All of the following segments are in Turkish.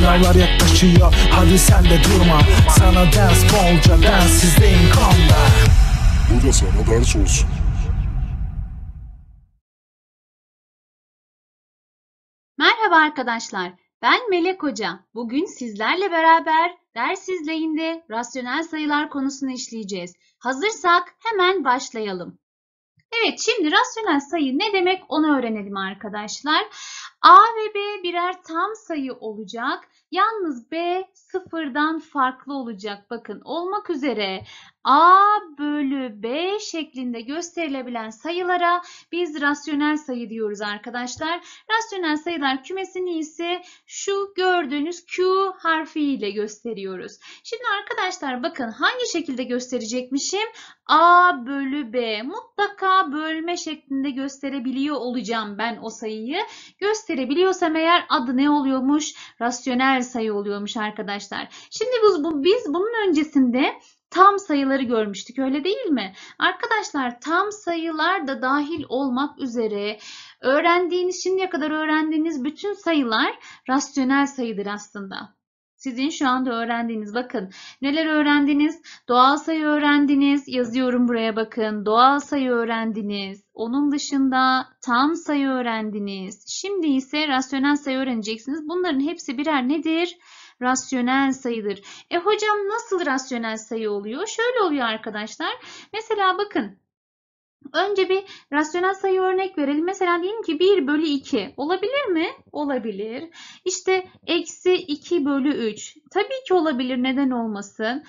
Sınavlar yaklaşıyor hadi sen de durma Sana ders bolca densizliğin kanla Bu da sana ders olsun Merhaba arkadaşlar, ben Melek Hoca. Bugün sizlerle beraber ders izleyinde rasyonel sayılar konusunu işleyeceğiz. Hazırsak hemen başlayalım. Evet, şimdi rasyonel sayı ne demek onu öğrenelim arkadaşlar. A ve B birer tam sayı olacak Yalnız B sıfırdan farklı olacak. Bakın olmak üzere a bölü b şeklinde gösterilebilen sayılara biz rasyonel sayı diyoruz arkadaşlar. Rasyonel sayılar kümesini ise şu gördüğünüz q harfi ile gösteriyoruz. Şimdi arkadaşlar bakın hangi şekilde gösterecekmişim? a bölü b mutlaka bölme şeklinde gösterebiliyor olacağım ben o sayıyı. Gösterebiliyorsam eğer adı ne oluyormuş? Rasyonel sayı oluyormuş arkadaşlar. Şimdi biz, bu, biz bunun öncesinde tam sayıları görmüştük öyle değil mi? Arkadaşlar tam sayılar da dahil olmak üzere öğrendiğiniz şimdiye kadar öğrendiğiniz bütün sayılar rasyonel sayıdır aslında. Sizin şu anda öğrendiğiniz bakın neler öğrendiniz? Doğal sayı öğrendiniz. Yazıyorum buraya bakın. Doğal sayı öğrendiniz. Onun dışında tam sayı öğrendiniz. Şimdi ise rasyonel sayı öğreneceksiniz. Bunların hepsi birer nedir? rasyonel sayıdır. E hocam nasıl rasyonel sayı oluyor? Şöyle oluyor arkadaşlar. Mesela bakın Önce bir rasyonel sayı örnek verelim. Mesela diyelim ki 1 bölü 2 olabilir mi? Olabilir. İşte eksi 2 bölü 3. Tabii ki olabilir. Neden olmasın?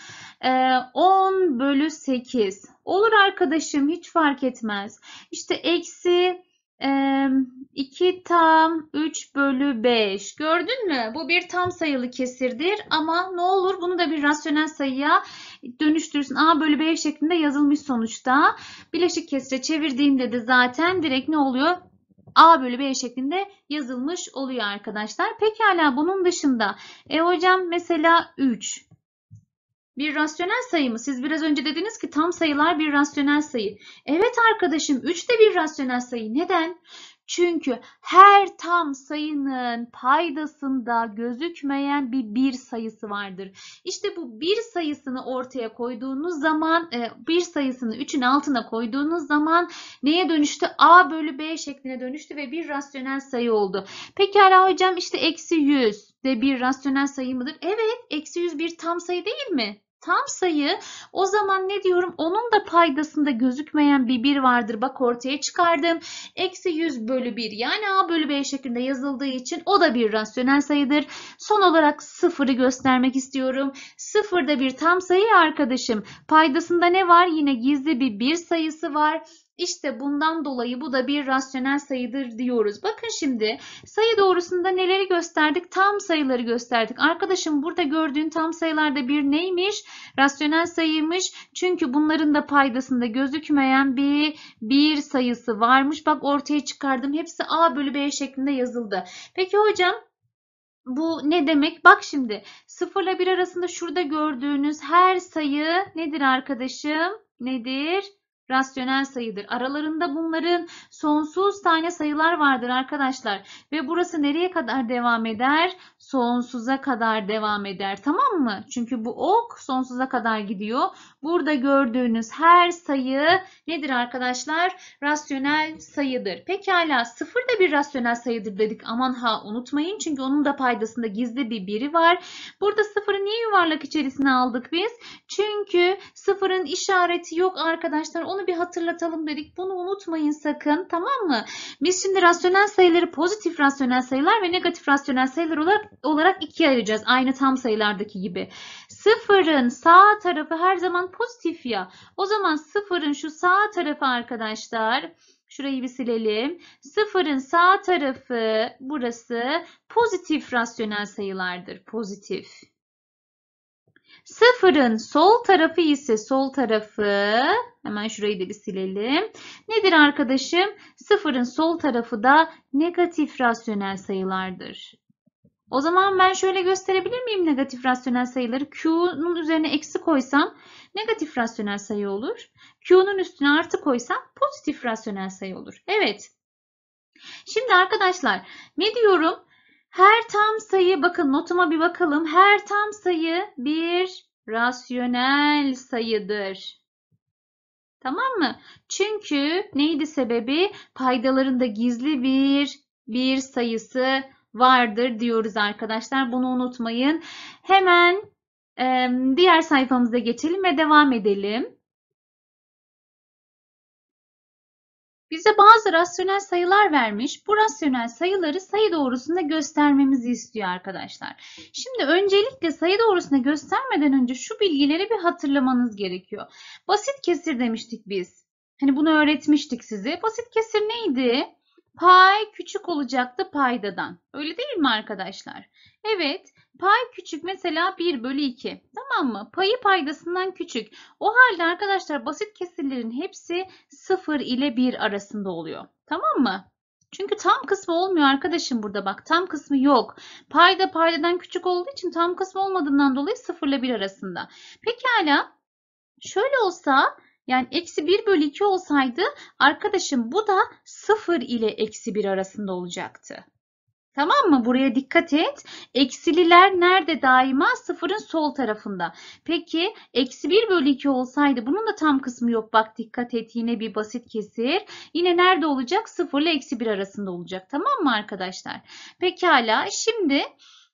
Ee, 10 bölü 8. Olur arkadaşım hiç fark etmez. İşte eksi 2 tam 3 bölü 5. Gördün mü? Bu bir tam sayılı kesirdir. Ama ne olur bunu da bir rasyonel sayıya dönüştürsün. A bölü B şeklinde yazılmış sonuçta. Bileşik kesire çevirdiğimde de zaten direkt ne oluyor? A bölü B şeklinde yazılmış oluyor arkadaşlar. Pekala bunun dışında. E hocam mesela 3. Bir rasyonel sayı mı? Siz biraz önce dediniz ki tam sayılar bir rasyonel sayı. Evet arkadaşım 3 de bir rasyonel sayı. Neden? Çünkü her tam sayının paydasında gözükmeyen bir bir sayısı vardır. İşte bu bir sayısını ortaya koyduğunuz zaman e, bir sayısını 3'ün altına koyduğunuz zaman neye dönüştü? A bölü B şekline dönüştü ve bir rasyonel sayı oldu. Pekala hocam işte eksi 100 de bir rasyonel sayı mıdır? Evet. Eksi 100 bir tam sayı değil mi? Tam sayı o zaman ne diyorum onun da paydasında gözükmeyen bir 1 vardır. Bak ortaya çıkardım. Eksi 100 bölü 1 yani a bölü b şeklinde yazıldığı için o da bir rasyonel sayıdır. Son olarak sıfırı göstermek istiyorum. Sıfır da bir tam sayı arkadaşım. Paydasında ne var? Yine gizli bir 1 sayısı var. İşte bundan dolayı bu da bir rasyonel sayıdır diyoruz. Bakın şimdi sayı doğrusunda neleri gösterdik? Tam sayıları gösterdik. Arkadaşım burada gördüğün tam sayılarda bir neymiş? Rasyonel sayıymış. Çünkü bunların da paydasında gözükmeyen bir bir sayısı varmış. Bak ortaya çıkardım. Hepsi A bölü B şeklinde yazıldı. Peki hocam bu ne demek? Bak şimdi 0 ile 1 arasında şurada gördüğünüz her sayı nedir arkadaşım? Nedir? rasyonel sayıdır. Aralarında bunların sonsuz tane sayılar vardır arkadaşlar. Ve burası nereye kadar devam eder? Sonsuza kadar devam eder. Tamam mı? Çünkü bu ok sonsuza kadar gidiyor. Burada gördüğünüz her sayı nedir arkadaşlar? Rasyonel sayıdır. Pekala sıfır da bir rasyonel sayıdır dedik. Aman ha unutmayın. Çünkü onun da paydasında gizli bir biri var. Burada sıfırı niye yuvarlak içerisine aldık biz? Çünkü sıfırın işareti yok arkadaşlar. Onu bunu bir hatırlatalım dedik. Bunu unutmayın sakın tamam mı? Biz şimdi rasyonel sayıları pozitif rasyonel sayılar ve negatif rasyonel sayılar olarak, olarak ikiye ayıracağız. Aynı tam sayılardaki gibi. Sıfırın sağ tarafı her zaman pozitif ya. O zaman sıfırın şu sağ tarafı arkadaşlar. Şurayı bir silelim. Sıfırın sağ tarafı burası pozitif rasyonel sayılardır. Pozitif. Sıfırın sol tarafı ise sol tarafı. Hemen şurayı da bir silelim. Nedir arkadaşım? Sıfırın sol tarafı da negatif rasyonel sayılardır. O zaman ben şöyle gösterebilir miyim negatif rasyonel sayıları? Q'nun üzerine eksi koysam negatif rasyonel sayı olur. Q'nun üstüne artı koysam pozitif rasyonel sayı olur. Evet. Şimdi arkadaşlar ne diyorum? Her tam sayı bakın notuma bir bakalım. Her tam sayı bir rasyonel sayıdır. Tamam mı? Çünkü neydi sebebi? Paydalarında gizli bir bir sayısı vardır diyoruz arkadaşlar. Bunu unutmayın. Hemen e, diğer sayfamıza geçelim ve devam edelim. Bize bazı rasyonel sayılar vermiş. Bu rasyonel sayıları sayı doğrusunda göstermemizi istiyor arkadaşlar. Şimdi öncelikle sayı doğrusunda göstermeden önce şu bilgileri bir hatırlamanız gerekiyor. Basit kesir demiştik biz. Hani bunu öğretmiştik size. Basit kesir neydi? Pay küçük olacaktı paydadan. Öyle değil mi arkadaşlar? Evet. Pay küçük mesela 1 bölü 2. Tamam mı? Payı paydasından küçük. O halde arkadaşlar basit kesirlerin hepsi 0 ile 1 arasında oluyor. Tamam mı? Çünkü tam kısmı olmuyor arkadaşım burada bak. Tam kısmı yok. Payda paydadan küçük olduğu için tam kısmı olmadığından dolayı 0 ile 1 arasında. Pekala. Şöyle olsa yani eksi 1 bölü 2 olsaydı arkadaşım bu da 0 ile eksi 1 arasında olacaktı. Tamam mı? Buraya dikkat et. Eksililer nerede daima? Sıfırın sol tarafında. Peki eksi 1 bölü 2 olsaydı bunun da tam kısmı yok. Bak dikkat et yine bir basit kesir. Yine nerede olacak? Sıfır ile eksi 1 arasında olacak. Tamam mı arkadaşlar? Pekala şimdi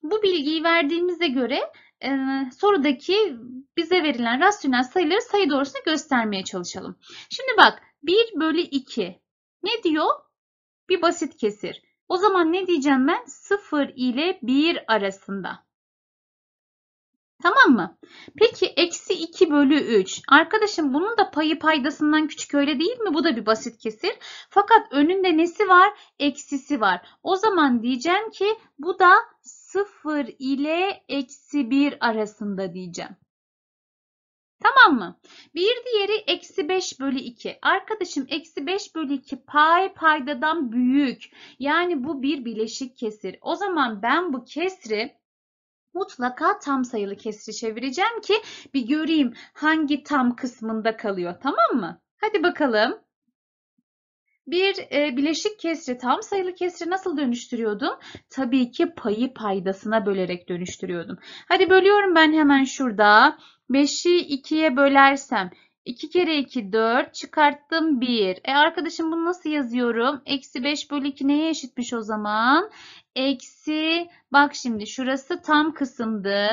bu bilgiyi verdiğimize göre e, sorudaki bize verilen rasyonel sayıları sayı doğrusunu göstermeye çalışalım. Şimdi bak 1 bölü 2 ne diyor? Bir basit kesir. O zaman ne diyeceğim ben? 0 ile 1 arasında. Tamam mı? Peki eksi 2 bölü 3. Arkadaşım bunun da payı paydasından küçük öyle değil mi? Bu da bir basit kesir. Fakat önünde nesi var? Eksisi var. O zaman diyeceğim ki bu da 0 ile eksi 1 arasında diyeceğim. Tamam mı? Bir diğeri eksi 5 bölü 2. Arkadaşım eksi 5 bölü 2 pay paydadan büyük. Yani bu bir bileşik kesir. O zaman ben bu kesri mutlaka tam sayılı kesri çevireceğim ki bir göreyim hangi tam kısmında kalıyor. Tamam mı? Hadi bakalım. Bir e, bileşik kesri, tam sayılı kesri nasıl dönüştürüyordum? Tabii ki payı paydasına bölerek dönüştürüyordum. Hadi bölüyorum ben hemen şurada. 5'i 2'ye bölersem 2 kere 2 4 çıkarttım 1. E arkadaşım bunu nasıl yazıyorum? Eksi 5 bölü 2 neye eşitmiş o zaman? Eksi bak şimdi şurası tam kısımdı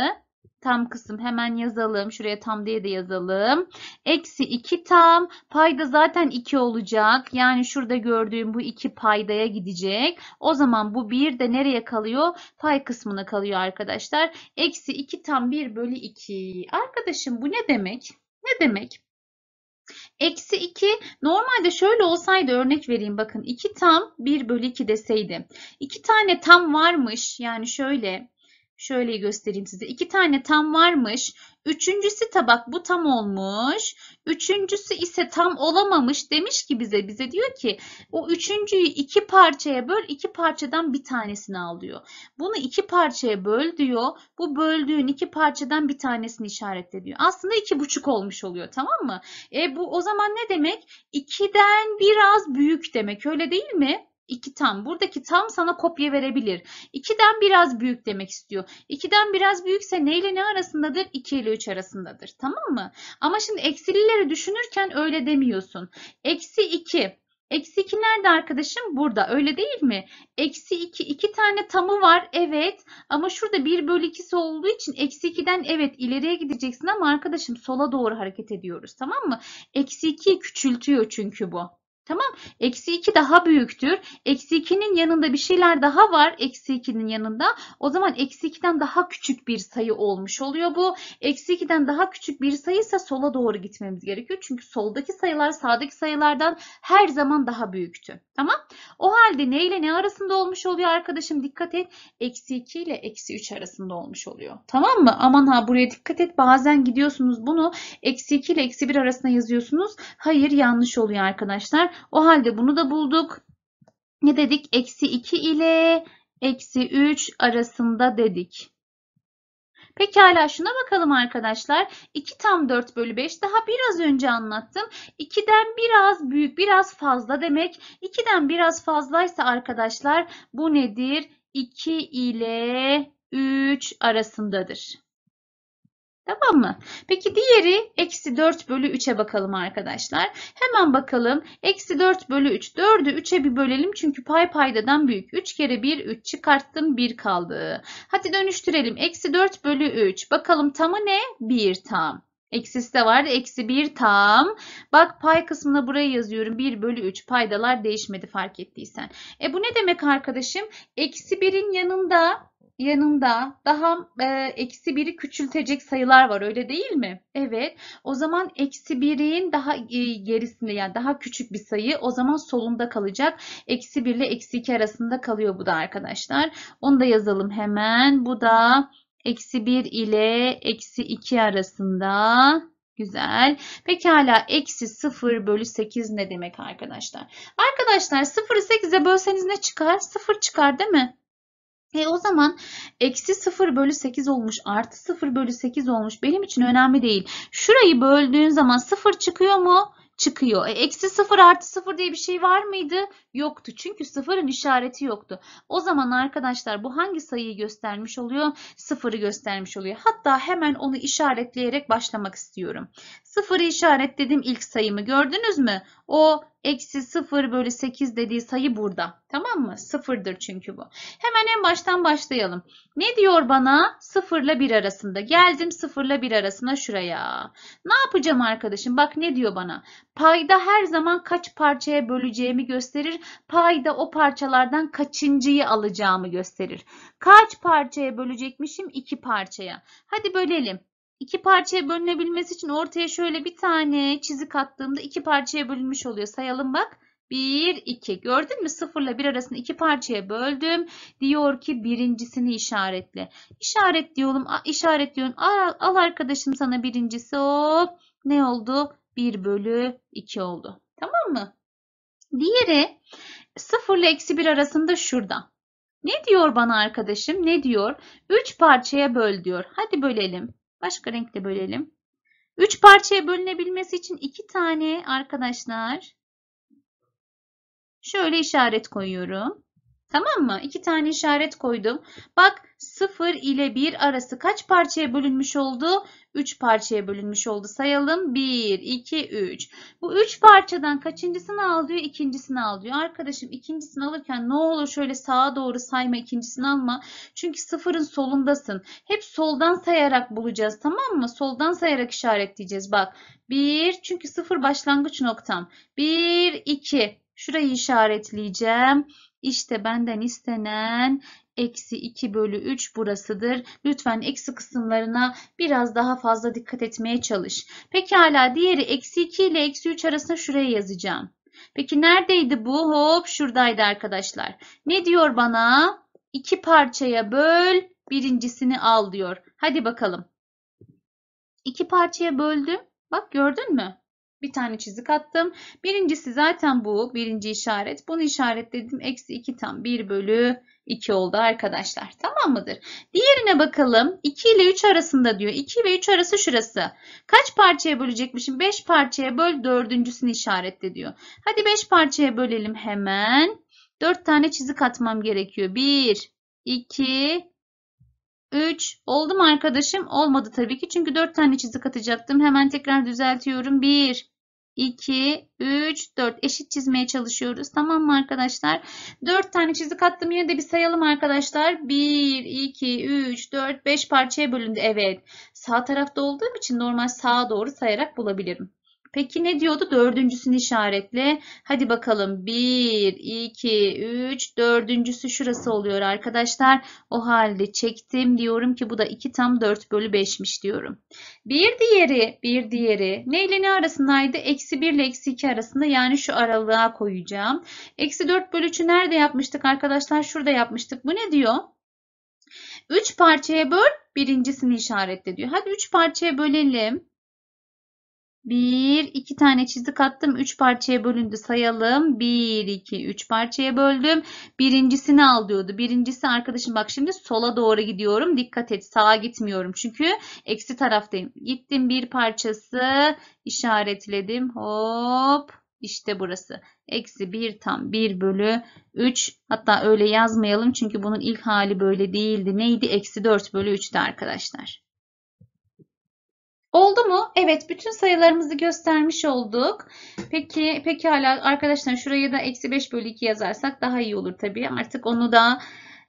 tam kısım hemen yazalım. Şuraya tam diye de yazalım. Eksi 2 tam. Payda zaten 2 olacak. Yani şurada gördüğüm bu 2 paydaya gidecek. O zaman bu 1 de nereye kalıyor? Pay kısmına kalıyor arkadaşlar. Eksi 2 tam 1 bölü 2. Arkadaşım bu ne demek? Ne demek? Eksi 2 normalde şöyle olsaydı örnek vereyim bakın 2 tam 1 bölü 2 deseydi. 2 tane tam varmış yani şöyle Şöyle göstereyim size. İki tane tam varmış. Üçüncüsü tabak bu tam olmuş. Üçüncüsü ise tam olamamış demiş ki bize. Bize diyor ki o üçüncüyü iki parçaya böl. iki parçadan bir tanesini alıyor. Bunu iki parçaya böl diyor. Bu böldüğün iki parçadan bir tanesini işaret ediyor. Aslında iki buçuk olmuş oluyor tamam mı? E bu o zaman ne demek? İkiden biraz büyük demek öyle değil mi? İki tam. Buradaki tam sana kopya verebilir. 2'den biraz büyük demek istiyor. 2'den biraz büyükse ne ile ne arasındadır? İki ile üç arasındadır. Tamam mı? Ama şimdi eksilileri düşünürken öyle demiyorsun. Eksi iki, Eksi 2 nerede arkadaşım? Burada. Öyle değil mi? Eksi iki 2 tane tamı var. Evet. Ama şurada bir bölü 2'si olduğu için eksi 2'den evet ileriye gideceksin ama arkadaşım sola doğru hareket ediyoruz. Tamam mı? Eksi iki küçültüyor çünkü bu. Tamam. Eksi 2 daha büyüktür. Eksi 2'nin yanında bir şeyler daha var. Eksi 2'nin yanında. O zaman eksi 2'den daha küçük bir sayı olmuş oluyor bu. Eksi 2'den daha küçük bir sayı ise sola doğru gitmemiz gerekiyor. Çünkü soldaki sayılar sağdaki sayılardan her zaman daha büyüktü. Tamam. O halde ne ile ne arasında olmuş oluyor arkadaşım? Dikkat et. Eksi 2 ile eksi 3 arasında olmuş oluyor. Tamam mı? Aman ha buraya dikkat et. Bazen gidiyorsunuz bunu eksi 2 ile eksi 1 arasında yazıyorsunuz. Hayır yanlış oluyor arkadaşlar. O halde bunu da bulduk. Ne dedik? Eksi 2 ile eksi 3 arasında dedik. Pekala şuna bakalım arkadaşlar. 2 tam 4 bölü 5 daha biraz önce anlattım. 2'den biraz büyük biraz fazla demek. 2'den biraz fazlaysa arkadaşlar bu nedir? 2 ile 3 arasındadır. Tamam mı? Peki diğeri eksi 4 bölü 3'e bakalım arkadaşlar. Hemen bakalım. Eksi 4 bölü 3. 4'ü 3'e bir bölelim. Çünkü pay paydadan büyük. 3 kere 1 3 çıkarttım 1 kaldı. Hadi dönüştürelim. Eksi 4 bölü 3. Bakalım tamı ne? 1 tam. Eksisi de vardı. Eksi 1 tam. Bak pay kısmına buraya yazıyorum. 1 bölü 3 paydalar değişmedi fark ettiysen. E bu ne demek arkadaşım? Eksi 1'in yanında yanında daha e, eksi biri küçültecek sayılar var öyle değil mi? Evet. O zaman eksi birin daha e, gerisinde yani daha küçük bir sayı o zaman solunda kalacak. Eksi 1 ile eksi 2 arasında kalıyor bu da arkadaşlar. Onu da yazalım hemen. Bu da eksi 1 ile eksi 2 arasında. Güzel. Pekala eksi 0 bölü 8 ne demek arkadaşlar? Arkadaşlar 0'ı 8'e bölseniz ne çıkar? 0 çıkar değil mi? E o zaman eksi 0 bölü 8 olmuş artı 0 bölü 8 olmuş benim için önemli değil. Şurayı böldüğün zaman 0 çıkıyor mu? Çıkıyor. E, eksi 0 artı 0 diye bir şey var mıydı? Yoktu. Çünkü 0'ın işareti yoktu. O zaman arkadaşlar bu hangi sayıyı göstermiş oluyor? 0'ı göstermiş oluyor. Hatta hemen onu işaretleyerek başlamak istiyorum. 0'ı işaretledim ilk sayımı gördünüz mü? O Eksi 0 bölü 8 dediği sayı burada. Tamam mı? Sıfırdır çünkü bu. Hemen en baştan başlayalım. Ne diyor bana? 0 ile 1 arasında. Geldim 0 ile 1 arasına şuraya. Ne yapacağım arkadaşım? Bak ne diyor bana? Payda her zaman kaç parçaya böleceğimi gösterir. Payda o parçalardan kaçıncıyı alacağımı gösterir. Kaç parçaya bölecekmişim? 2 parçaya. Hadi bölelim iki parçaya bölünebilmesi için ortaya şöyle bir tane çizik attığımda iki parçaya bölünmüş oluyor. Sayalım bak. 1, 2. Gördün mü? 0 ile 1 arasını iki parçaya böldüm. Diyor ki birincisini işaretle. İşaret diyorum. İşaret diyorum. Al, al arkadaşım sana birincisi o. Ne oldu? 1 bölü 2 oldu. Tamam mı? Diğeri 0 ile eksi 1 arasında şurada. Ne diyor bana arkadaşım? Ne diyor? 3 parçaya böl diyor. Hadi bölelim. Başka renkle bölelim. 3 parçaya bölünebilmesi için 2 tane arkadaşlar şöyle işaret koyuyorum. Tamam mı? İki tane işaret koydum. Bak 0 ile 1 arası kaç parçaya bölünmüş oldu? 3 parçaya bölünmüş oldu. Sayalım 1, 2, 3. Bu 3 parçadan kaçıncısını al diyor? İkincisini al diyor. Arkadaşım ikincisini alırken ne olur şöyle sağa doğru sayma ikincisini alma. Çünkü sıfırın solundasın. Hep soldan sayarak bulacağız tamam mı? Soldan sayarak işaretleyeceğiz bak. 1 çünkü sıfır başlangıç noktam. 1, 2. Şurayı işaretleyeceğim. İşte benden istenen eksi 2 bölü 3 burasıdır. Lütfen eksi kısımlarına biraz daha fazla dikkat etmeye çalış. Pekala diğeri eksi 2 ile eksi 3 arasında şuraya yazacağım. Peki neredeydi bu? Hop şuradaydı arkadaşlar. Ne diyor bana? İki parçaya böl, birincisini al diyor. Hadi bakalım. İki parçaya böldüm. Bak gördün mü? bir tane çizik attım. Birincisi zaten bu. Birinci işaret. Bunu işaretledim. Eksi 2 tam 1 bölü 2 oldu arkadaşlar. Tamam mıdır? Diğerine bakalım. 2 ile 3 arasında diyor. 2 ve 3 arası şurası. Kaç parçaya bölecekmişim? 5 parçaya böl dördüncüsünü işaretle diyor. Hadi 5 parçaya bölelim hemen. 4 tane çizik atmam gerekiyor. 1, 2, 3. Oldu mu arkadaşım? Olmadı tabii ki. Çünkü 4 tane çizik atacaktım. Hemen tekrar düzeltiyorum. 1, 2, 3, 4 eşit çizmeye çalışıyoruz. Tamam mı arkadaşlar? 4 tane çizik attım. Yine de bir sayalım arkadaşlar. 1, 2, 3, 4, 5 parçaya bölündü. Evet. Sağ tarafta olduğum için normal sağa doğru sayarak bulabilirim. Peki ne diyordu? Dördüncüsünü işaretle. Hadi bakalım. Bir, iki, üç. Dördüncüsü şurası oluyor arkadaşlar. O halde çektim. Diyorum ki bu da iki tam dört bölü beşmiş diyorum. Bir diğeri, bir diğeri. Ne ile ne arasındaydı? Eksi bir ile eksi iki arasında. Yani şu aralığa koyacağım. Eksi dört bölü üçü nerede yapmıştık arkadaşlar? Şurada yapmıştık. Bu ne diyor? 3 parçaya böl birincisini işaretle diyor. Hadi 3 parçaya bölelim. 1, 2 tane çizik attım. 3 parçaya bölündü. Sayalım. 1, 2, 3 parçaya böldüm. Birincisini al diyordu. Birincisi arkadaşım bak şimdi sola doğru gidiyorum. Dikkat et sağa gitmiyorum. Çünkü eksi taraftayım. Gittim bir parçası işaretledim. Hop. işte burası. Eksi 1 tam 1 bölü 3. Hatta öyle yazmayalım. Çünkü bunun ilk hali böyle değildi. Neydi? Eksi 4 bölü 3'tü arkadaşlar. Oldu mu? Evet, bütün sayılarımızı göstermiş olduk. Peki, pekala arkadaşlar şuraya da eksi 5 bölü 2 yazarsak daha iyi olur tabii. Artık onu da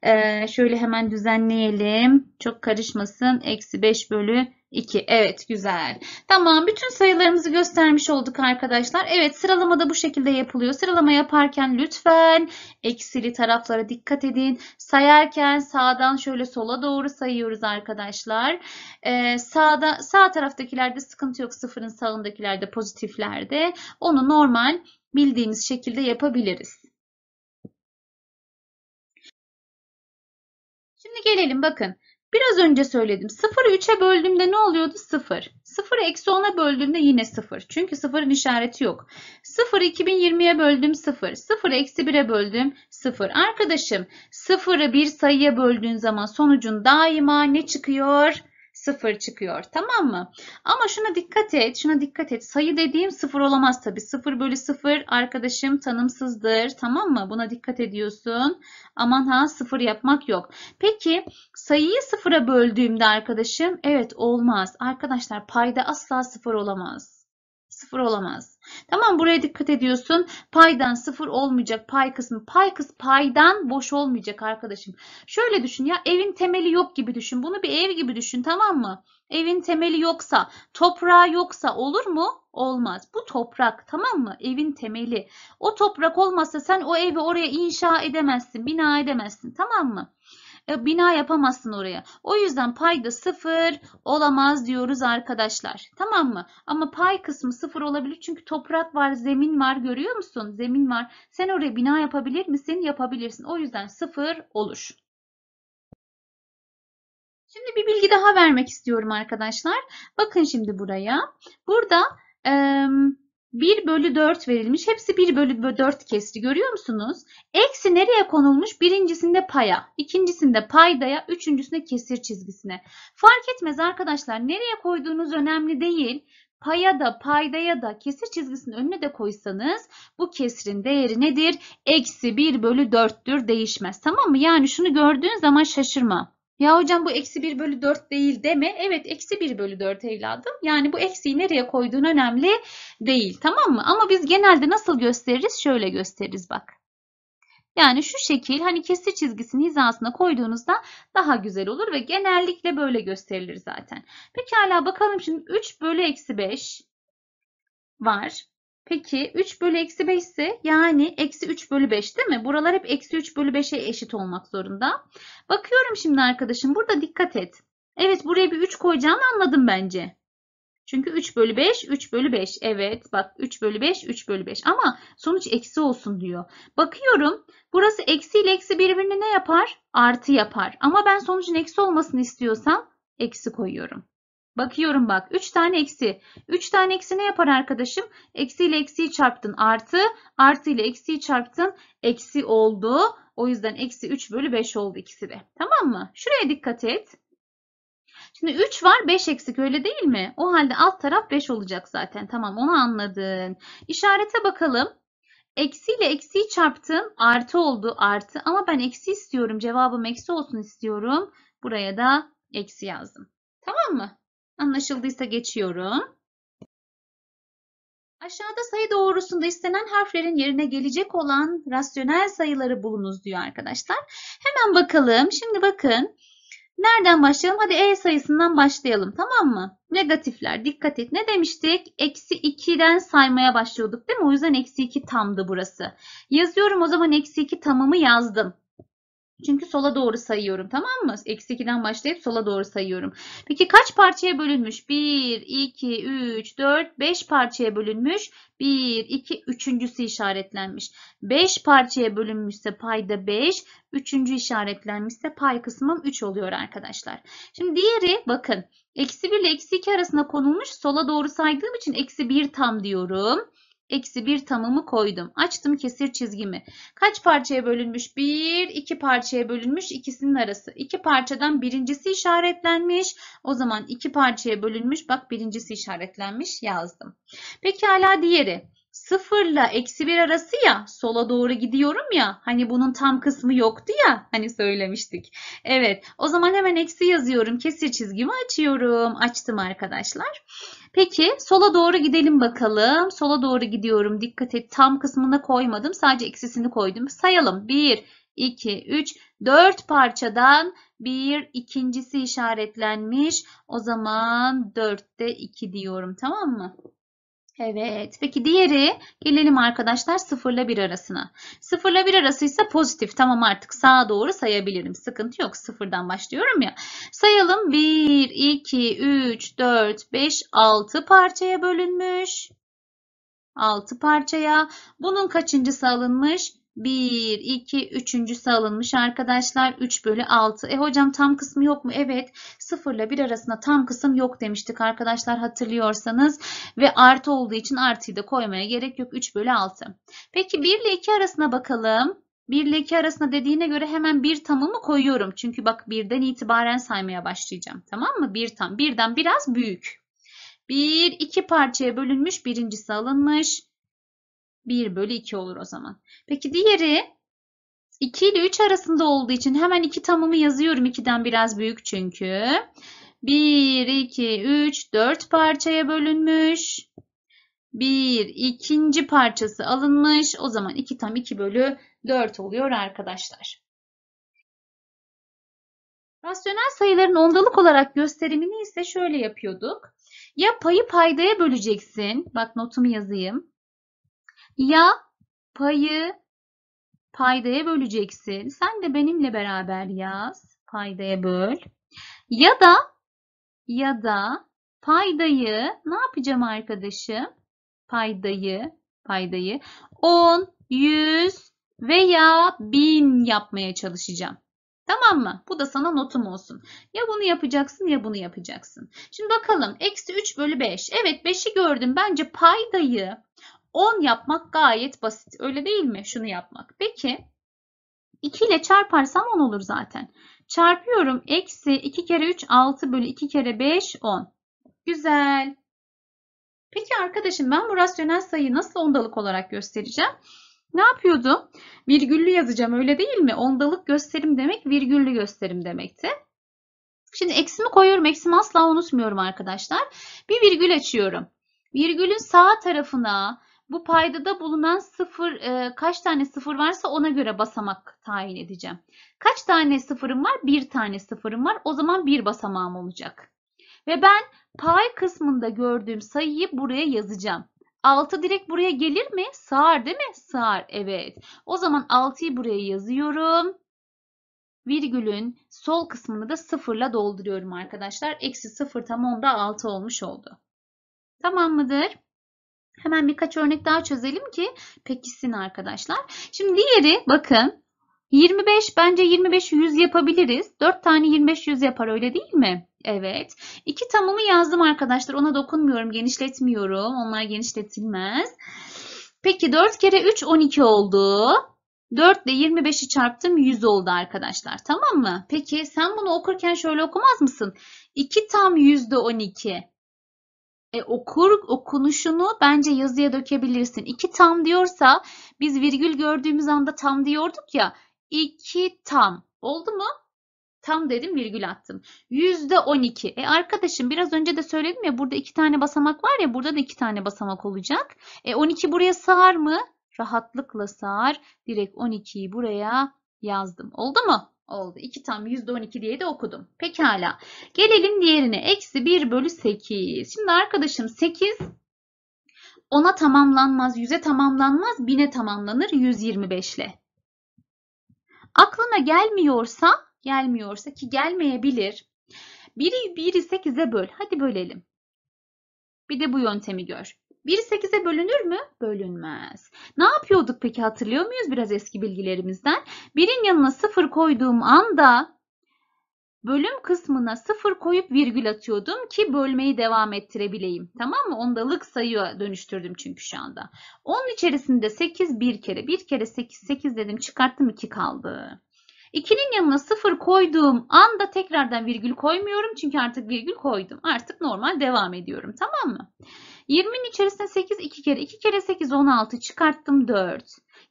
e, şöyle hemen düzenleyelim. Çok karışmasın. Eksi 5 bölü 2. Evet güzel. Tamam bütün sayılarımızı göstermiş olduk arkadaşlar. Evet sıralama da bu şekilde yapılıyor. Sıralama yaparken lütfen eksili taraflara dikkat edin. Sayarken sağdan şöyle sola doğru sayıyoruz arkadaşlar. Ee, sağda Sağ taraftakilerde sıkıntı yok. Sıfırın sağındakilerde pozitiflerde. Onu normal bildiğimiz şekilde yapabiliriz. Şimdi gelelim bakın. Biraz önce söyledim. 0'ı 3'e böldüğümde ne oluyordu? 0. 0'ı eksi 10'a böldüğümde yine 0. Çünkü 0'ın işareti yok. 0'ı 2020'ye böldüm 0. 0'ı eksi 1'e böldüm 0. Arkadaşım 0'ı bir sayıya böldüğün zaman sonucun daima ne çıkıyor? sıfır çıkıyor. Tamam mı? Ama şuna dikkat et. Şuna dikkat et. Sayı dediğim sıfır olamaz tabii. sıfır bölü sıfır arkadaşım tanımsızdır. Tamam mı? Buna dikkat ediyorsun. Aman ha sıfır yapmak yok. Peki sayıyı sıfıra böldüğümde arkadaşım evet olmaz. Arkadaşlar payda asla sıfır olamaz. Sıfır olamaz. Tamam buraya dikkat ediyorsun. Paydan sıfır olmayacak pay kısmı. Pay kısmı paydan boş olmayacak arkadaşım. Şöyle düşün ya evin temeli yok gibi düşün. Bunu bir ev gibi düşün tamam mı? Evin temeli yoksa, toprağı yoksa olur mu? Olmaz. Bu toprak tamam mı? Evin temeli. O toprak olmasa sen o evi oraya inşa edemezsin, bina edemezsin tamam mı? E, bina yapamazsın oraya. O yüzden payda sıfır olamaz diyoruz arkadaşlar. Tamam mı? Ama pay kısmı sıfır olabilir çünkü toprak var, zemin var görüyor musun? Zemin var. Sen oraya bina yapabilir misin? Yapabilirsin. O yüzden sıfır olur. Şimdi bir bilgi daha vermek istiyorum arkadaşlar. Bakın şimdi buraya. Burada... Ee, 1 bölü 4 verilmiş. Hepsi 1 bölü 4 kesti görüyor musunuz? Eksi nereye konulmuş? Birincisinde paya, ikincisinde paydaya, üçüncüsünde kesir çizgisine. Fark etmez arkadaşlar nereye koyduğunuz önemli değil. Paya da paydaya da kesir çizgisinin önüne de koysanız bu kesrin değeri nedir? Eksi 1 bölü 4'tür değişmez tamam mı? Yani şunu gördüğün zaman şaşırma. Ya hocam bu eksi 1 bölü 4 değil deme. Evet eksi 1 bölü 4 evladım. Yani bu eksiyi nereye koyduğun önemli değil. Tamam mı? Ama biz genelde nasıl gösteririz? Şöyle gösteririz bak. Yani şu şekil hani kesti çizgisini hizasına koyduğunuzda daha güzel olur ve genellikle böyle gösterilir zaten. Peki hala bakalım şimdi 3 bölü eksi 5 var. Peki 3 bölü eksi 5 ise yani eksi 3 bölü 5 değil mi? Buralar hep eksi 3 bölü 5'e eşit olmak zorunda. Bakıyorum şimdi arkadaşım burada dikkat et. Evet buraya bir 3 koyacağını anladım bence. Çünkü 3 bölü 5, 3 bölü 5. Evet bak 3 bölü 5, 3 bölü 5. Ama sonuç eksi olsun diyor. Bakıyorum burası eksi ile eksi birbirini ne yapar? Artı yapar. Ama ben sonucun eksi olmasını istiyorsam eksi koyuyorum. Bakıyorum bak 3 tane eksi. 3 tane eksi ne yapar arkadaşım? Eksi ile eksiyi çarptın artı. Artı ile eksiyi çarptın eksi oldu. O yüzden eksi 3 bölü 5 oldu ikisi de. Tamam mı? Şuraya dikkat et. Şimdi 3 var 5 eksik öyle değil mi? O halde alt taraf 5 olacak zaten. Tamam onu anladın. İşarete bakalım. Eksi ile eksiyi çarptın. Artı oldu artı. Ama ben eksi istiyorum. Cevabım eksi olsun istiyorum. Buraya da eksi yazdım. Tamam mı? Anlaşıldıysa geçiyorum. Aşağıda sayı doğrusunda istenen harflerin yerine gelecek olan rasyonel sayıları bulunuz diyor arkadaşlar. Hemen bakalım. Şimdi bakın. Nereden başlayalım? Hadi E sayısından başlayalım tamam mı? Negatifler dikkat et. Ne demiştik? Eksi 2'den saymaya başlıyorduk değil mi? O yüzden eksi 2 tamdı burası. Yazıyorum o zaman eksi 2 tamımı yazdım. Çünkü sola doğru sayıyorum tamam mı? Eksi 2'den başlayıp sola doğru sayıyorum. Peki kaç parçaya bölünmüş? 1, 2, 3, 4, 5 parçaya bölünmüş. 1, 2, üçüncüsü işaretlenmiş. 5 parçaya bölünmüşse payda 5, üçüncü işaretlenmişse pay kısmım 3 oluyor arkadaşlar. Şimdi diğeri bakın eksi 1 ile eksi 2 arasında konulmuş. Sola doğru saydığım için eksi 1 tam diyorum eksi 1 tamımı koydum. Açtım kesir çizgimi. Kaç parçaya bölünmüş? 1, 2 parçaya bölünmüş ikisinin arası. 2 iki parçadan birincisi işaretlenmiş. O zaman 2 parçaya bölünmüş. Bak birincisi işaretlenmiş yazdım. Pekala diğeri sıfırla eksi bir arası ya sola doğru gidiyorum ya hani bunun tam kısmı yoktu ya hani söylemiştik. Evet o zaman hemen eksi yazıyorum kesir çizgimi açıyorum açtım arkadaşlar. Peki sola doğru gidelim bakalım. Sola doğru gidiyorum. Dikkat et tam kısmına koymadım. Sadece eksisini koydum. Sayalım. 1, 2, 3, 4 parçadan bir ikincisi işaretlenmiş. O zaman 4'te 2 diyorum. Tamam mı? Evet. Peki diğeri gelelim arkadaşlar 0 ile 1 arasına. 0 ile 1 arası ise pozitif. Tamam artık sağa doğru sayabilirim. Sıkıntı yok. Sıfırdan başlıyorum ya. Sayalım. 1, 2, 3, 4, 5, 6 parçaya bölünmüş. 6 parçaya. Bunun kaçıncısı alınmış? 1, 2, 3. alınmış arkadaşlar. 3 bölü 6. E hocam tam kısmı yok mu? Evet. 0 ile 1 arasında tam kısım yok demiştik arkadaşlar hatırlıyorsanız. Ve artı olduğu için artıyı da koymaya gerek yok. 3 bölü 6. Peki 1 ile 2 arasına bakalım. 1 ile 2 arasında dediğine göre hemen bir tamımı koyuyorum. Çünkü bak birden itibaren saymaya başlayacağım. Tamam mı? 1 tam. Birden biraz büyük. 1, 2 parçaya bölünmüş. Birincisi alınmış. 1 bölü 2 olur o zaman. Peki diğeri 2 ile 3 arasında olduğu için hemen 2 tamımı yazıyorum. 2'den biraz büyük çünkü. 1, 2, 3, 4 parçaya bölünmüş. 1, ikinci parçası alınmış. O zaman 2 tam 2 bölü 4 oluyor arkadaşlar. Rasyonel sayıların ondalık olarak gösterimini ise şöyle yapıyorduk. Ya payı paydaya böleceksin. Bak notumu yazayım. Ya payı paydaya böleceksin. Sen de benimle beraber yaz. Paydaya böl. Ya da ya da paydayı ne yapacağım arkadaşım? Paydayı, paydayı 10, 100 veya 1000 yapmaya çalışacağım. Tamam mı? Bu da sana notum olsun. Ya bunu yapacaksın ya bunu yapacaksın. Şimdi bakalım. Eksi 3 bölü 5. Evet 5'i gördüm. Bence paydayı 10 yapmak gayet basit. Öyle değil mi? Şunu yapmak. Peki 2 ile çarparsam 10 olur zaten. Çarpıyorum. Eksi 2 kere 3 6 bölü 2 kere 5 10. Güzel. Peki arkadaşım ben bu rasyonel sayıyı nasıl ondalık olarak göstereceğim? Ne yapıyordum? Virgüllü yazacağım öyle değil mi? Ondalık gösterim demek virgüllü gösterim demekti. Şimdi eksimi koyuyorum. Eksimi asla unutmuyorum arkadaşlar. Bir virgül açıyorum. Virgülün sağ tarafına bu paydada bulunan sıfır e, kaç tane sıfır varsa ona göre basamak tayin edeceğim. Kaç tane sıfırım var? Bir tane sıfırım var. O zaman bir basamağım olacak. Ve ben pay kısmında gördüğüm sayıyı buraya yazacağım. 6 direkt buraya gelir mi? Sığar değil mi? Sığar. Evet. O zaman 6'yı buraya yazıyorum. Virgülün sol kısmını da sıfırla dolduruyorum arkadaşlar. Eksi sıfır tam onda 6 olmuş oldu. Tamam mıdır? Hemen birkaç örnek daha çözelim ki pekişsin arkadaşlar. Şimdi diğeri bakın 25 bence 25 100 yapabiliriz. 4 tane 25 100 yapar öyle değil mi? Evet. İki tamımı yazdım arkadaşlar. Ona dokunmuyorum. Genişletmiyorum. Onlar genişletilmez. Peki 4 kere 3 12 oldu. 4 ile 25'i çarptım 100 oldu arkadaşlar. Tamam mı? Peki sen bunu okurken şöyle okumaz mısın? 2 tam yüzde 12 e, okur okunuşunu bence yazıya dökebilirsin. İki tam diyorsa biz virgül gördüğümüz anda tam diyorduk ya. İki tam. Oldu mu? Tam dedim virgül attım. Yüzde on iki. E arkadaşım biraz önce de söyledim ya burada iki tane basamak var ya burada da iki tane basamak olacak. E on iki buraya sığar mı? Rahatlıkla sığar. Direkt on ikiyi buraya yazdım. Oldu mu? oldu. 2 tam %12 diye de okudum. Pekala. Gelelim diğerine. Eksi 1 bölü 8. Şimdi arkadaşım 8 10'a tamamlanmaz, 100'e tamamlanmaz, 1000'e tamamlanır 125 ile. Aklına gelmiyorsa, gelmiyorsa ki gelmeyebilir. 1'i 1'i 8'e böl. Hadi bölelim. Bir de bu yöntemi gör. 1 8'e bölünür mü? Bölünmez. Ne yapıyorduk peki hatırlıyor muyuz biraz eski bilgilerimizden? 1'in yanına 0 koyduğum anda bölüm kısmına 0 koyup virgül atıyordum ki bölmeyi devam ettirebileyim. Tamam mı? Ondalık sayıya dönüştürdüm çünkü şu anda. 10 içerisinde 8 bir kere. Bir kere 8 8 dedim çıkarttım 2 kaldı. 2'nin yanına 0 koyduğum anda tekrardan virgül koymuyorum. Çünkü artık virgül koydum. Artık normal devam ediyorum. Tamam mı? 20'nin içerisine 8 2 kere 2 kere 8 16 çıkarttım 4.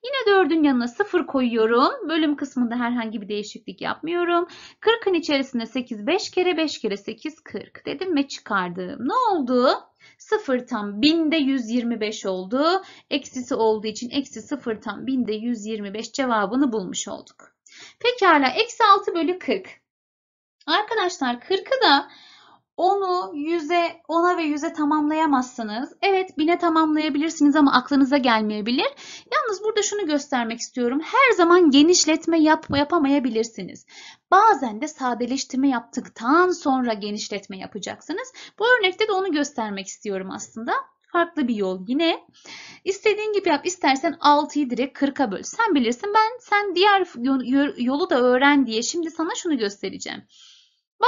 Yine 4'ün yanına 0 koyuyorum. Bölüm kısmında herhangi bir değişiklik yapmıyorum. 40'ın içerisinde 8 5 kere 5 kere 8 40 dedim ve çıkardım. Ne oldu? 0 tam 1000'de 125 oldu. Eksisi olduğu için eksi 0 tam 1000'de 125 cevabını bulmuş olduk. Pekala eksi 6 bölü 40. Arkadaşlar 40'ı da onu yüze, ona ve yüze tamamlayamazsınız. Evet bine tamamlayabilirsiniz ama aklınıza gelmeyebilir. Yalnız burada şunu göstermek istiyorum. Her zaman genişletme yap, yapamayabilirsiniz. Bazen de sadeleştirme yaptıktan sonra genişletme yapacaksınız. Bu örnekte de onu göstermek istiyorum aslında farklı bir yol yine. İstediğin gibi yap. İstersen 6'yı direkt 40'a böl. Sen bilirsin ben sen diğer yolu da öğren diye şimdi sana şunu göstereceğim.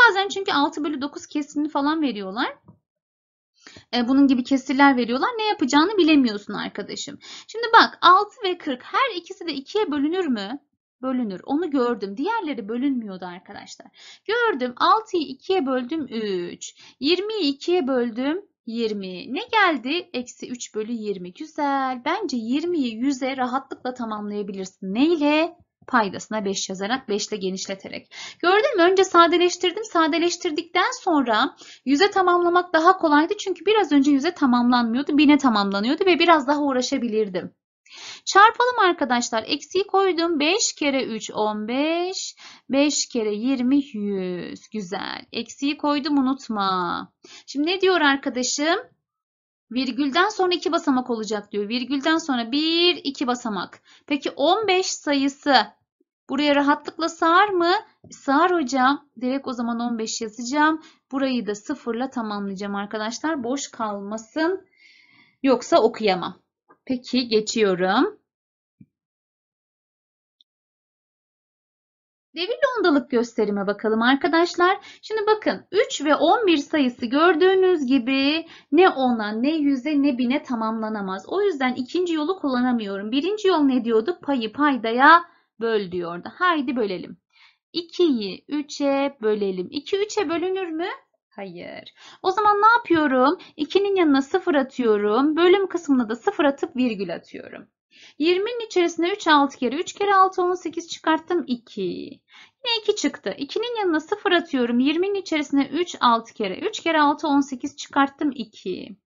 Bazen çünkü 6 bölü 9 kesimini falan veriyorlar. E, bunun gibi kesirler veriyorlar. Ne yapacağını bilemiyorsun arkadaşım. Şimdi bak 6 ve 40 her ikisi de 2'ye bölünür mü? Bölünür. Onu gördüm. Diğerleri bölünmüyordu arkadaşlar. Gördüm. 6'yı 2'ye böldüm 3. 20'yi 2'ye böldüm 20. Ne geldi? Eksi 3 bölü 20. Güzel. Bence 20'yi 100'e rahatlıkla tamamlayabilirsin. Neyle? paydasına 5 yazarak 5 ile genişleterek. Gördün mü? Önce sadeleştirdim. Sadeleştirdikten sonra 100'e tamamlamak daha kolaydı. Çünkü biraz önce 100'e tamamlanmıyordu. 1000'e tamamlanıyordu ve biraz daha uğraşabilirdim. Çarpalım arkadaşlar. Eksiği koydum. 5 kere 3 15. 5 kere 20 100. Güzel. Eksiği koydum unutma. Şimdi ne diyor arkadaşım? Virgülden sonra iki basamak olacak diyor. Virgülden sonra bir iki basamak. Peki 15 sayısı buraya rahatlıkla sığar mı? Sığar hocam. Direkt o zaman 15 yazacağım. Burayı da sıfırla tamamlayacağım arkadaşlar. Boş kalmasın. Yoksa okuyamam. Peki geçiyorum. Devirli ondalık gösterime bakalım arkadaşlar. Şimdi bakın 3 ve 11 sayısı gördüğünüz gibi ne 10'a ne 100'e ne 1000'e tamamlanamaz. O yüzden ikinci yolu kullanamıyorum. Birinci yol ne diyorduk? Payı paydaya böl diyordu. Haydi bölelim. 2'yi 3'e bölelim. 2 3'e bölünür mü? Hayır. O zaman ne yapıyorum? 2'nin yanına 0 atıyorum. Bölüm kısmına da 0 atıp virgül atıyorum. 20'nin içerisinde 3 6 kere. 3 kere 6 18 çıkarttım 2. Yine 2 çıktı. 2'nin yanına 0 atıyorum. 20'nin içerisinde 3 6 kere. 3 kere 6 18 çıkarttım 2.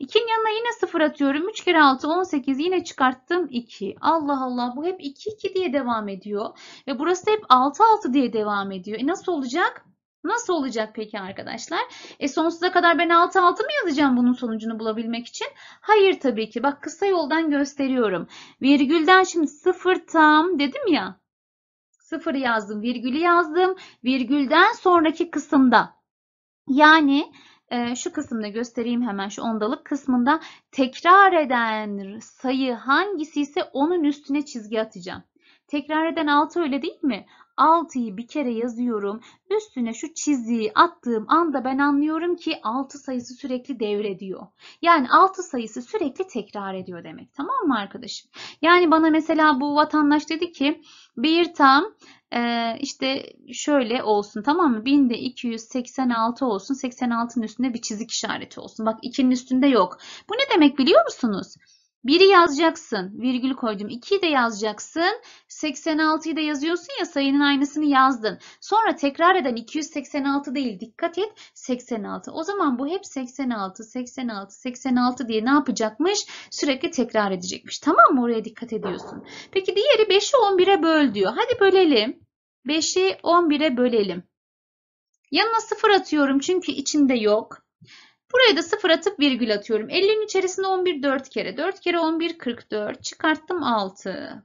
2'nin yanına yine 0 atıyorum. 3 kere 6 18 yine çıkarttım 2. Allah Allah bu hep 2 2 diye devam ediyor. Ve burası hep 6 6 diye devam ediyor. E nasıl olacak? Nasıl olacak peki arkadaşlar? E sonsuza kadar ben 6 6 mı yazacağım bunun sonucunu bulabilmek için? Hayır tabii ki. Bak kısa yoldan gösteriyorum. Virgülden şimdi 0 tam dedim ya. 0 yazdım, virgülü yazdım. Virgülden sonraki kısımda yani e, şu kısımda göstereyim hemen şu ondalık kısmında tekrar eden sayı hangisi ise onun üstüne çizgi atacağım. Tekrar eden 6 öyle değil mi? 6'yı bir kere yazıyorum. Üstüne şu çizgiyi attığım anda ben anlıyorum ki 6 sayısı sürekli devrediyor. Yani 6 sayısı sürekli tekrar ediyor demek. Tamam mı arkadaşım? Yani bana mesela bu vatandaş dedi ki bir tam e, işte şöyle olsun tamam mı? 1000'de 286 olsun. 86'nın üstünde bir çizik işareti olsun. Bak 2'nin üstünde yok. Bu ne demek biliyor musunuz? 1'i yazacaksın. Virgül koydum. 2'yi de yazacaksın. 86'yı da yazıyorsun ya sayının aynısını yazdın. Sonra tekrar eden 286 değil. Dikkat et 86. O zaman bu hep 86, 86, 86 diye ne yapacakmış? Sürekli tekrar edecekmiş. Tamam mı? Oraya dikkat ediyorsun. Peki diğeri 5'i 11'e böl diyor. Hadi bölelim. 5'i 11'e bölelim. Yanına 0 atıyorum çünkü içinde yok. Buraya da 0 atıp virgül atıyorum. 50'nin içerisinde 11 4 kere. 4 kere 11 44. Çıkarttım 6.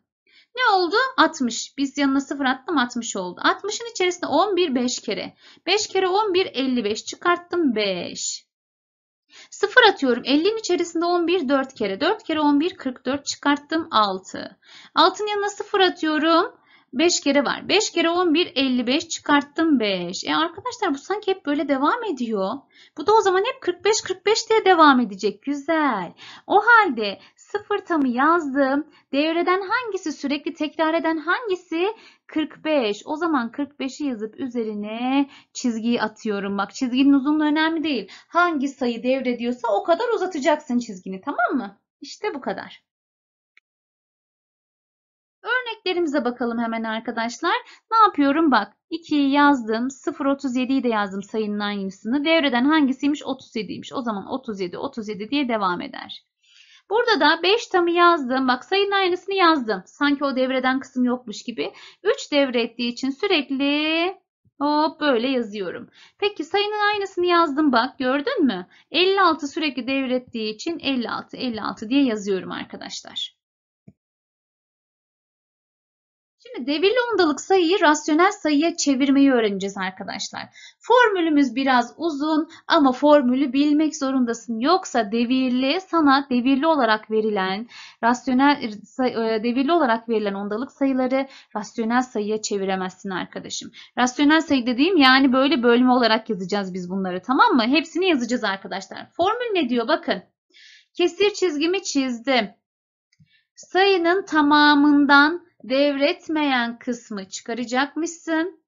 Ne oldu? 60. Biz yanına 0 attım 60 oldu. 60'ın içerisinde 11 5 kere. 5 kere 11 55. Çıkarttım 5. 0 atıyorum. 50'nin içerisinde 11 4 kere. 4 kere 11 44. Çıkarttım 6. 6'nın yanına 0 atıyorum. 5 kere var. 5 kere 11 55 çıkarttım 5. E arkadaşlar bu sanki hep böyle devam ediyor. Bu da o zaman hep 45 45 diye devam edecek. Güzel. O halde sıfır tamı yazdım. Devreden hangisi sürekli tekrar eden hangisi? 45. O zaman 45'i yazıp üzerine çizgiyi atıyorum. Bak çizginin uzunluğu önemli değil. Hangi sayı devrediyorsa o kadar uzatacaksın çizgini tamam mı? İşte bu kadar örneklerimize bakalım hemen arkadaşlar. Ne yapıyorum? Bak 2'yi yazdım. 0.37'yi de yazdım sayının aynısını. Devreden hangisiymiş? 37'ymiş. O zaman 37, 37 diye devam eder. Burada da 5 tamı yazdım. Bak sayının aynısını yazdım. Sanki o devreden kısım yokmuş gibi. 3 devrettiği için sürekli hop böyle yazıyorum. Peki sayının aynısını yazdım bak gördün mü? 56 sürekli devrettiği için 56 56 diye yazıyorum arkadaşlar. Şimdi devirli ondalık sayıyı rasyonel sayıya çevirmeyi öğreneceğiz arkadaşlar. Formülümüz biraz uzun ama formülü bilmek zorundasın. Yoksa devirli sana devirli olarak verilen rasyonel e, devirli olarak verilen ondalık sayıları rasyonel sayıya çeviremezsin arkadaşım. Rasyonel sayı dediğim yani böyle bölme olarak yazacağız biz bunları tamam mı? Hepsini yazacağız arkadaşlar. Formül ne diyor bakın. Kesir çizgimi çizdim sayının tamamından devretmeyen kısmı çıkaracakmışsın.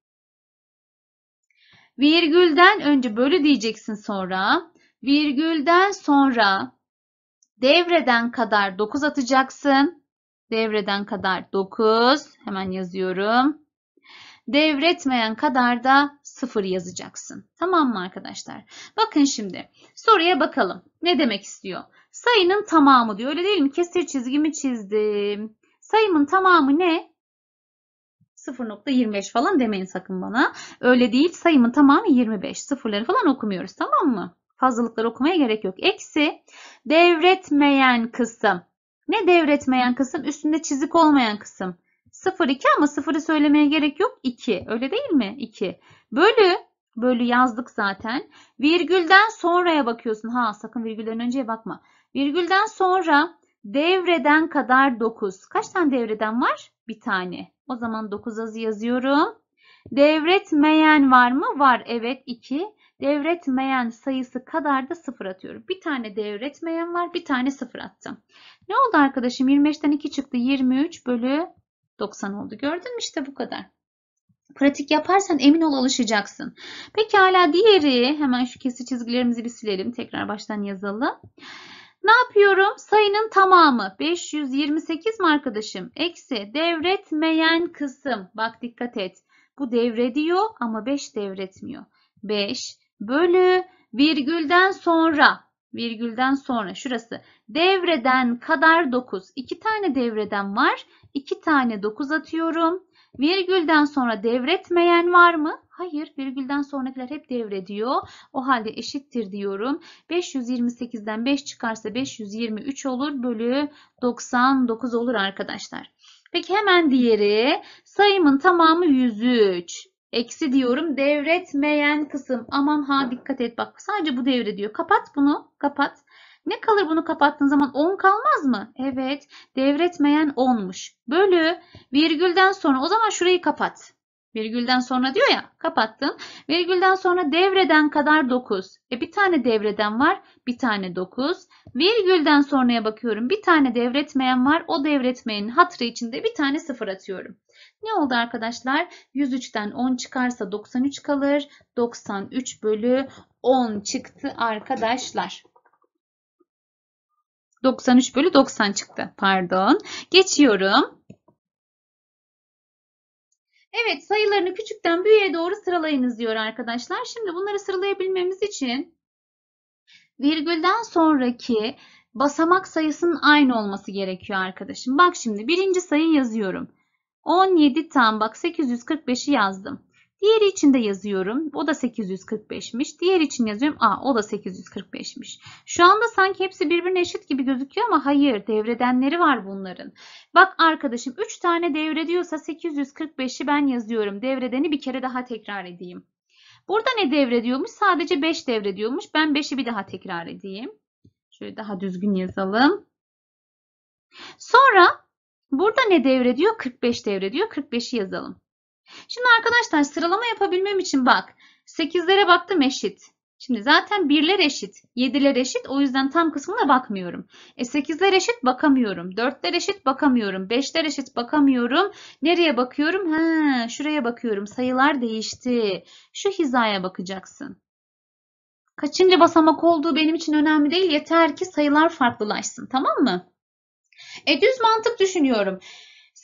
Virgülden önce bölü diyeceksin sonra. Virgülden sonra devreden kadar 9 atacaksın. Devreden kadar 9. Hemen yazıyorum. Devretmeyen kadar da 0 yazacaksın. Tamam mı arkadaşlar? Bakın şimdi soruya bakalım. Ne demek istiyor? Sayının tamamı diyor. Öyle değil mi? Kesir çizgimi çizdim. Sayımın tamamı ne? 0.25 falan demeyin sakın bana. Öyle değil. Sayımın tamamı 25. Sıfırları falan okumuyoruz tamam mı? Fazlalıkları okumaya gerek yok. Eksi devretmeyen kısım. Ne devretmeyen kısım? Üstünde çizik olmayan kısım. 0,2 ama 0'ı söylemeye gerek yok. 2. Öyle değil mi? 2. Bölü. Bölü yazdık zaten. Virgülden sonraya bakıyorsun. Ha sakın virgülden önceye bakma. Virgülden sonra devreden kadar 9. Kaç tane devreden var? Bir tane. O zaman 9 azı yazıyorum. Devretmeyen var mı? Var. Evet 2. Devretmeyen sayısı kadar da 0 atıyorum. Bir tane devretmeyen var. Bir tane 0 attım. Ne oldu arkadaşım? 25'ten 2 çıktı. 23 bölü 90 oldu. Gördün mü? işte bu kadar. Pratik yaparsan emin ol alışacaksın. Peki hala diğeri hemen şu kesi çizgilerimizi bir silelim. Tekrar baştan yazalım. Ne yapıyorum? Sayının tamamı 528 mi arkadaşım? Eksi devretmeyen kısım. Bak dikkat et. Bu devrediyor ama 5 devretmiyor. 5 bölü virgülden sonra virgülden sonra şurası devreden kadar 9. 2 tane devreden var. 2 tane 9 atıyorum. Virgülden sonra devretmeyen var mı? Hayır virgülden sonrakiler hep devrediyor. O halde eşittir diyorum. 528'den 5 çıkarsa 523 olur bölü 99 olur arkadaşlar. Peki hemen diğeri sayımın tamamı 103. Eksi diyorum devretmeyen kısım. Aman ha dikkat et bak sadece bu devrediyor. Kapat bunu kapat. Ne kalır bunu kapattığın zaman 10 kalmaz mı? Evet devretmeyen 10'muş. Bölü virgülden sonra o zaman şurayı kapat. Virgülden sonra diyor ya kapattın. Virgülden sonra devreden kadar 9. E bir tane devreden var bir tane 9. Virgülden sonraya bakıyorum bir tane devretmeyen var. O devretmeyenin hatırı içinde bir tane sıfır atıyorum. Ne oldu arkadaşlar? 103'ten 10 çıkarsa 93 kalır. 93 bölü 10 çıktı arkadaşlar. 93 bölü 90 çıktı. Pardon. Geçiyorum. Evet sayılarını küçükten büyüğe doğru sıralayınız diyor arkadaşlar. Şimdi bunları sıralayabilmemiz için virgülden sonraki basamak sayısının aynı olması gerekiyor arkadaşım. Bak şimdi birinci sayı yazıyorum. 17 tam bak 845'i yazdım. Diğeri için de yazıyorum. O da 845'miş. Diğer için yazıyorum. Aa o da 845'miş. Şu anda sanki hepsi birbirine eşit gibi gözüküyor ama hayır. Devredenleri var bunların. Bak arkadaşım 3 tane devre diyorsa 845'i ben yazıyorum. Devredeni bir kere daha tekrar edeyim. Burada ne devrediyormuş? Sadece 5 devrediyormuş. Ben 5'i bir daha tekrar edeyim. Şöyle daha düzgün yazalım. Sonra burada ne devrediyor? 45 devrediyor. 45'i yazalım. Şimdi arkadaşlar sıralama yapabilmem için bak 8'lere baktım eşit. Şimdi zaten 1'ler eşit, 7'ler eşit o yüzden tam kısmına bakmıyorum. E 8'ler eşit bakamıyorum, 4'ler eşit bakamıyorum, 5'ler eşit bakamıyorum. Nereye bakıyorum? Ha, şuraya bakıyorum. Sayılar değişti. Şu hizaya bakacaksın. Kaçıncı basamak olduğu benim için önemli değil. Yeter ki sayılar farklılaşsın. Tamam mı? E düz mantık düşünüyorum.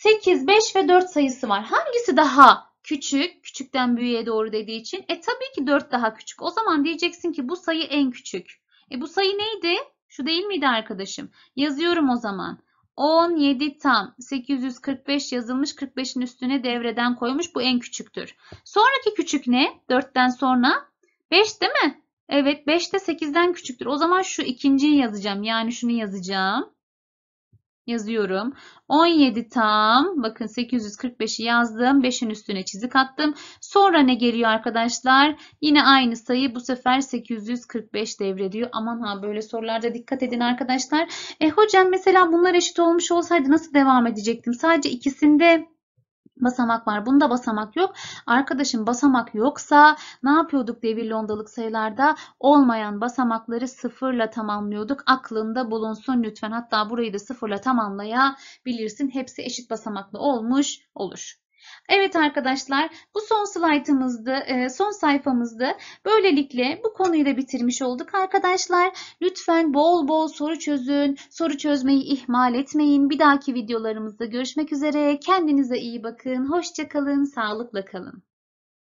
8, 5 ve 4 sayısı var. Hangisi daha küçük? Küçükten büyüğe doğru dediği için. E tabii ki 4 daha küçük. O zaman diyeceksin ki bu sayı en küçük. E bu sayı neydi? Şu değil miydi arkadaşım? Yazıyorum o zaman. 17 tam 845 yazılmış 45'in üstüne devreden koymuş. Bu en küçüktür. Sonraki küçük ne? 4'ten sonra 5 değil mi? Evet 5 de 8'den küçüktür. O zaman şu ikinciyi yazacağım. Yani şunu yazacağım yazıyorum. 17 tam bakın 845'i yazdım. 5'in üstüne çizik attım. Sonra ne geliyor arkadaşlar? Yine aynı sayı bu sefer 845 devrediyor. Aman ha böyle sorularda dikkat edin arkadaşlar. E hocam mesela bunlar eşit olmuş olsaydı nasıl devam edecektim? Sadece ikisinde basamak var. Bunda basamak yok. Arkadaşım basamak yoksa ne yapıyorduk devirli ondalık sayılarda? Olmayan basamakları sıfırla tamamlıyorduk. Aklında bulunsun lütfen. Hatta burayı da sıfırla tamamlayabilirsin. Hepsi eşit basamaklı olmuş olur. Evet arkadaşlar bu son slaytımızdı, e, son sayfamızdı. Böylelikle bu konuyu da bitirmiş olduk arkadaşlar. Lütfen bol bol soru çözün. Soru çözmeyi ihmal etmeyin. Bir dahaki videolarımızda görüşmek üzere. Kendinize iyi bakın. Hoşçakalın. Sağlıkla kalın.